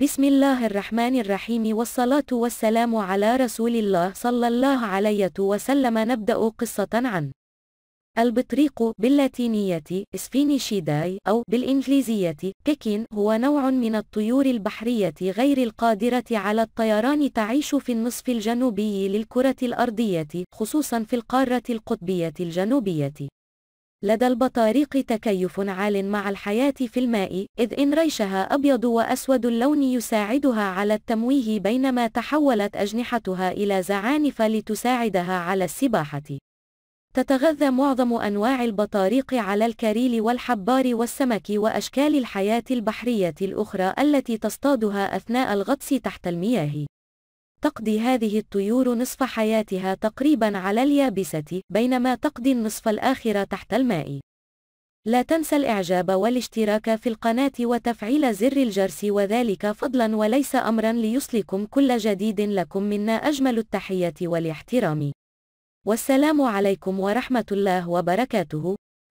بسم الله الرحمن الرحيم والصلاة والسلام على رسول الله صلى الله عليه وسلم نبدأ قصة عن البطريق باللاتينية شيداي أو بالإنجليزية بيكين هو نوع من الطيور البحرية غير القادرة على الطيران تعيش في النصف الجنوبي للكرة الأرضية خصوصا في القارة القطبية الجنوبية لدى البطاريق تكيف عال مع الحياة في الماء إذ إن ريشها أبيض وأسود اللون يساعدها على التمويه بينما تحولت أجنحتها إلى زعانف لتساعدها على السباحة تتغذى معظم أنواع البطاريق على الكريل والحبار والسمك وأشكال الحياة البحرية الأخرى التي تصطادها أثناء الغطس تحت المياه تقضي هذه الطيور نصف حياتها تقريبا على اليابسة بينما تقضي النصف الآخر تحت الماء لا تنسى الإعجاب والاشتراك في القناة وتفعيل زر الجرس وذلك فضلا وليس أمرا ليصلكم كل جديد لكم منا أجمل التحية والاحترام والسلام عليكم ورحمة الله وبركاته